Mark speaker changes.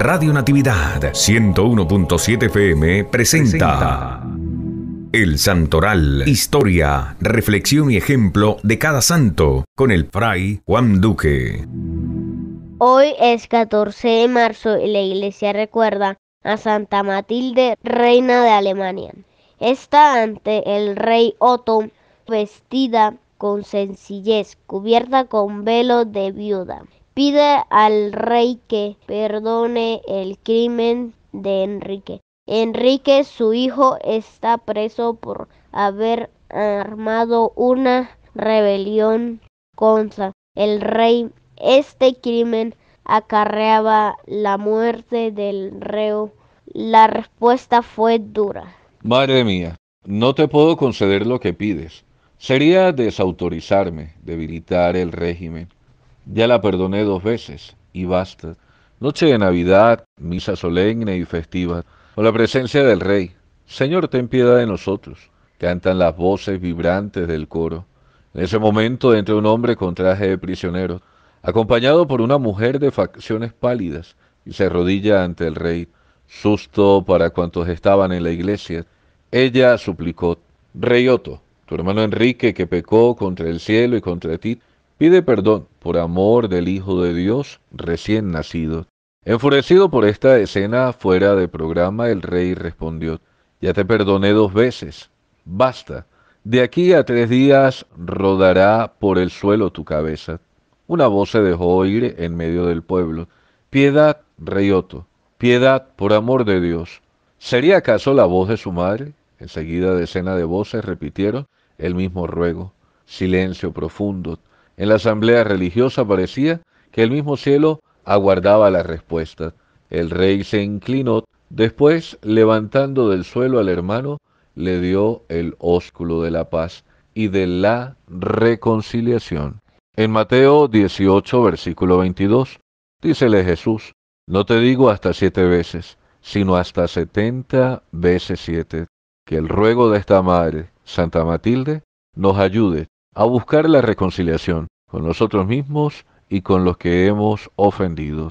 Speaker 1: Radio Natividad 101.7 FM presenta, El Santoral, historia, reflexión y ejemplo de cada santo con el fray Juan Duque.
Speaker 2: Hoy es 14 de marzo y la iglesia recuerda a Santa Matilde, reina de Alemania. Está ante el rey Otto vestida con sencillez, cubierta con velo de viuda pide al rey que perdone el crimen de Enrique. Enrique, su hijo, está preso por haber armado una rebelión contra el rey. Este crimen acarreaba la muerte del reo. La respuesta fue dura.
Speaker 1: Madre mía, no te puedo conceder lo que pides. Sería desautorizarme, debilitar el régimen ya la perdoné dos veces y basta. Noche de Navidad, misa solemne y festiva, con la presencia del Rey. Señor, ten piedad de nosotros. Cantan las voces vibrantes del coro. En ese momento entra un hombre con traje de prisionero, acompañado por una mujer de facciones pálidas, y se arrodilla ante el rey. Susto para cuantos estaban en la iglesia. Ella suplicó, Rey Otto, tu hermano Enrique, que pecó contra el cielo y contra ti, pide perdón por amor del Hijo de Dios recién nacido. Enfurecido por esta escena fuera de programa, el rey respondió, ya te perdoné dos veces, basta, de aquí a tres días rodará por el suelo tu cabeza. Una voz se dejó oír en medio del pueblo, piedad, rey Otto, piedad por amor de Dios. ¿Sería acaso la voz de su madre? Enseguida decenas de voces repitieron el mismo ruego. Silencio profundo, en la asamblea religiosa parecía que el mismo cielo aguardaba la respuesta. El rey se inclinó, después, levantando del suelo al hermano, le dio el ósculo de la paz y de la reconciliación. En Mateo 18, versículo 22, dícele Jesús, no te digo hasta siete veces, sino hasta setenta veces siete. Que el ruego de esta Madre, Santa Matilde, nos ayude a buscar la reconciliación con nosotros mismos y con los que hemos ofendido.